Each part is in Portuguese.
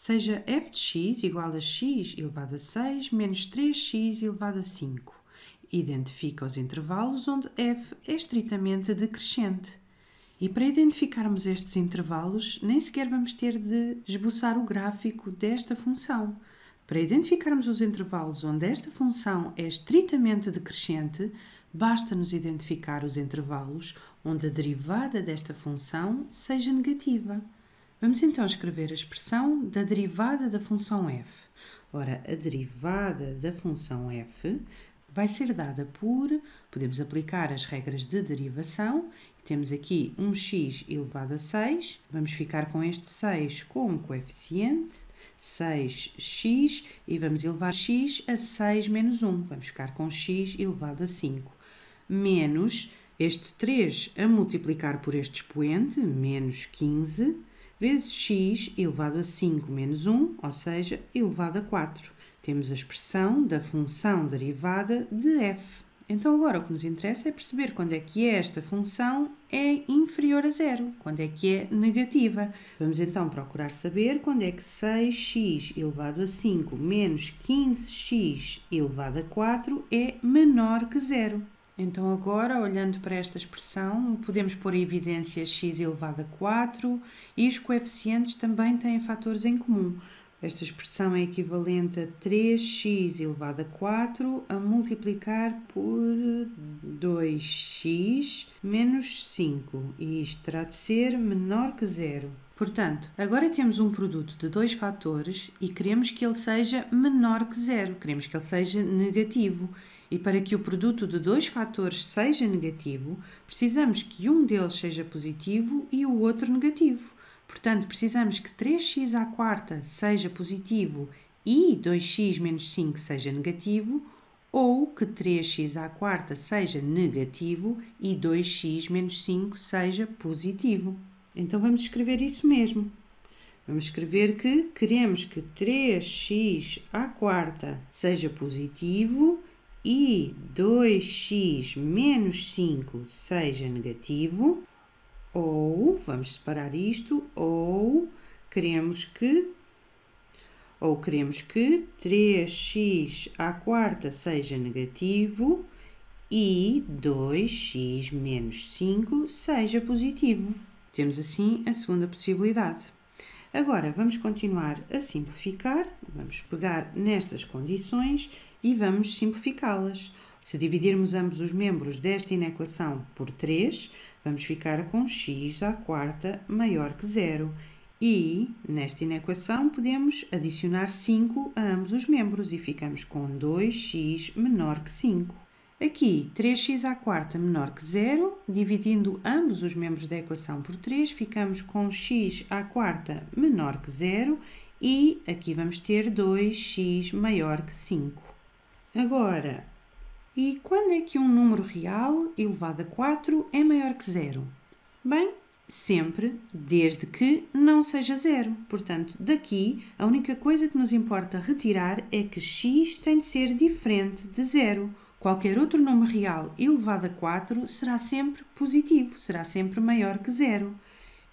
seja f de x igual a x elevado a 6 menos 3x elevado a 5. Identifica os intervalos onde f é estritamente decrescente. E para identificarmos estes intervalos, nem sequer vamos ter de esboçar o gráfico desta função. Para identificarmos os intervalos onde esta função é estritamente decrescente, basta-nos identificar os intervalos onde a derivada desta função seja negativa. Vamos então escrever a expressão da derivada da função f. Ora, a derivada da função f vai ser dada por, podemos aplicar as regras de derivação, temos aqui um x elevado a 6, vamos ficar com este 6 como coeficiente, 6x, e vamos elevar x a 6 menos 1, vamos ficar com x elevado a 5, menos este 3 a multiplicar por este expoente, menos 15, vezes x elevado a 5 menos 1, ou seja, elevado a 4. Temos a expressão da função derivada de f. Então agora o que nos interessa é perceber quando é que esta função é inferior a zero, quando é que é negativa. Vamos então procurar saber quando é que 6x elevado a 5 menos 15x elevado a 4 é menor que zero. Então, agora, olhando para esta expressão, podemos pôr em evidência x elevado a 4 e os coeficientes também têm fatores em comum. Esta expressão é equivalente a 3x elevado a 4 a multiplicar por 2x menos 5 e isto terá de ser menor que zero. Portanto, agora temos um produto de dois fatores e queremos que ele seja menor que zero, queremos que ele seja negativo. E para que o produto de dois fatores seja negativo, precisamos que um deles seja positivo e o outro negativo. Portanto, precisamos que 3x à quarta seja positivo e 2x menos 5 seja negativo, ou que 3x à quarta seja negativo e 2x menos 5 seja positivo. Então vamos escrever isso mesmo. Vamos escrever que queremos que 3x à quarta seja positivo e 2x menos 5 seja negativo, ou, vamos separar isto, ou queremos que ou queremos que 3x à quarta seja negativo e 2x menos 5 seja positivo. Temos assim a segunda possibilidade. Agora, vamos continuar a simplificar, vamos pegar nestas condições e vamos simplificá-las. Se dividirmos ambos os membros desta inequação por 3, vamos ficar com x à quarta maior que zero. E, nesta inequação, podemos adicionar 5 a ambos os membros e ficamos com 2x menor que 5. Aqui, 3x à quarta menor que zero, dividindo ambos os membros da equação por 3, ficamos com x à quarta menor que zero e aqui vamos ter 2x maior que 5. Agora, e quando é que um número real elevado a 4 é maior que zero? Bem, sempre, desde que não seja zero. Portanto, daqui, a única coisa que nos importa retirar é que x tem de ser diferente de zero, Qualquer outro número real elevado a 4 será sempre positivo, será sempre maior que zero.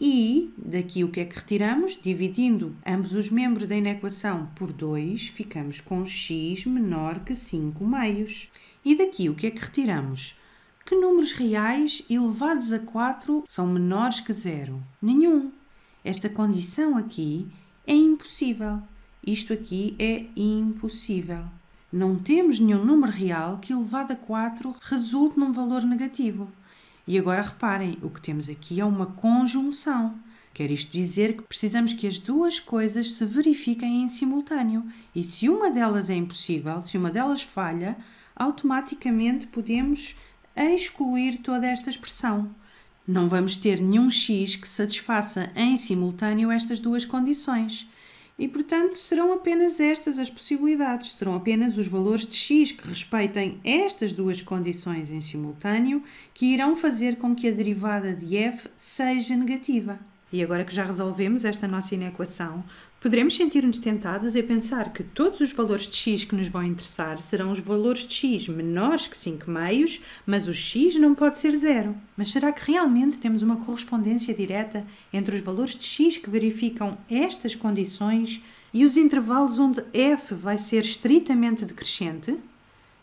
E daqui o que é que retiramos? Dividindo ambos os membros da inequação por 2, ficamos com x menor que 5 meios. E daqui o que é que retiramos? Que números reais elevados a 4 são menores que zero? Nenhum. Esta condição aqui é impossível. Isto aqui é impossível não temos nenhum número real que elevado a 4 resulte num valor negativo. E agora reparem, o que temos aqui é uma conjunção. Quer isto dizer que precisamos que as duas coisas se verifiquem em simultâneo. E se uma delas é impossível, se uma delas falha, automaticamente podemos excluir toda esta expressão. Não vamos ter nenhum x que satisfaça em simultâneo estas duas condições. E, portanto, serão apenas estas as possibilidades, serão apenas os valores de x que respeitem estas duas condições em simultâneo que irão fazer com que a derivada de f seja negativa. E agora que já resolvemos esta nossa inequação, poderemos sentir-nos tentados a pensar que todos os valores de x que nos vão interessar serão os valores de x menores que 5 meios, mas o x não pode ser zero. Mas será que realmente temos uma correspondência direta entre os valores de x que verificam estas condições e os intervalos onde f vai ser estritamente decrescente?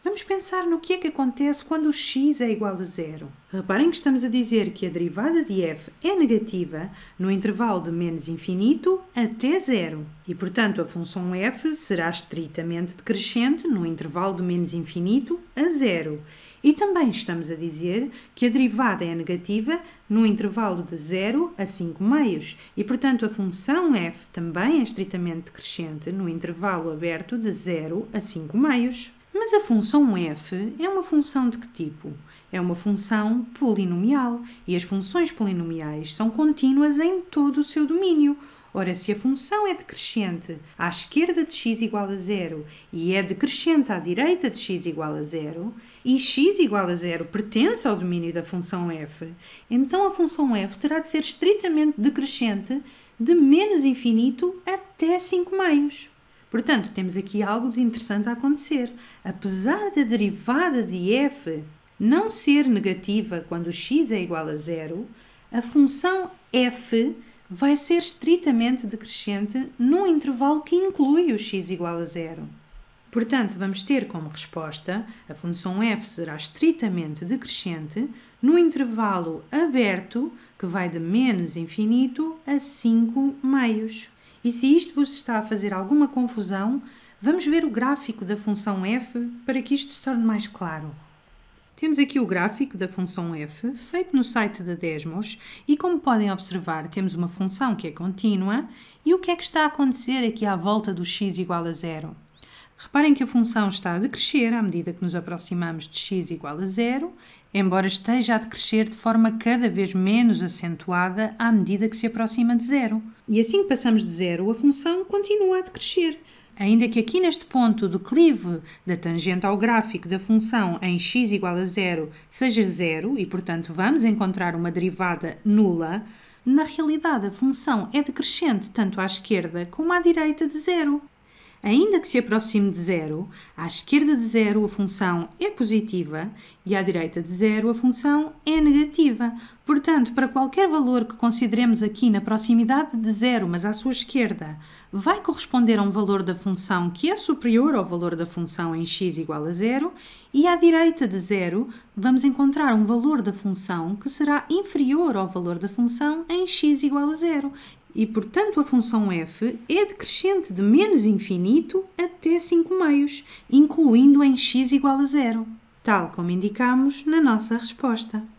Vamos pensar no que é que acontece quando o x é igual a zero. Reparem que estamos a dizer que a derivada de f é negativa no intervalo de menos infinito até zero. E, portanto, a função f será estritamente decrescente no intervalo de menos infinito a zero. E também estamos a dizer que a derivada é negativa no intervalo de 0 a 5 meios. E, portanto, a função f também é estritamente decrescente no intervalo aberto de 0 a 5 meios. Mas a função f é uma função de que tipo? É uma função polinomial e as funções polinomiais são contínuas em todo o seu domínio. Ora, se a função é decrescente à esquerda de x igual a zero e é decrescente à direita de x igual a zero e x igual a zero pertence ao domínio da função f, então a função f terá de ser estritamente decrescente de menos infinito até 5 meios. Portanto, temos aqui algo de interessante a acontecer. Apesar da derivada de f não ser negativa quando x é igual a zero, a função f vai ser estritamente decrescente num intervalo que inclui o x igual a zero. Portanto, vamos ter como resposta a função f será estritamente decrescente no intervalo aberto que vai de menos infinito a 5 meios. E se isto vos está a fazer alguma confusão, vamos ver o gráfico da função f para que isto se torne mais claro. Temos aqui o gráfico da função f, feito no site da Desmos, e como podem observar, temos uma função que é contínua, e o que é que está a acontecer aqui à volta do x igual a zero? Reparem que a função está a decrescer à medida que nos aproximamos de x igual a zero, embora esteja a decrescer de forma cada vez menos acentuada à medida que se aproxima de zero. E assim que passamos de zero, a função continua a decrescer. Ainda que aqui neste ponto o declive da tangente ao gráfico da função em x igual a zero seja zero e, portanto, vamos encontrar uma derivada nula, na realidade a função é decrescente tanto à esquerda como à direita de zero. Ainda que se aproxime de zero, à esquerda de zero a função é positiva e à direita de zero a função é negativa. Portanto, para qualquer valor que consideremos aqui na proximidade de zero, mas à sua esquerda, vai corresponder a um valor da função que é superior ao valor da função em x igual a zero, e à direita de zero, vamos encontrar um valor da função que será inferior ao valor da função em x igual a zero. E, portanto, a função f é decrescente de menos infinito até 5 meios, incluindo em x igual a zero, tal como indicamos na nossa resposta.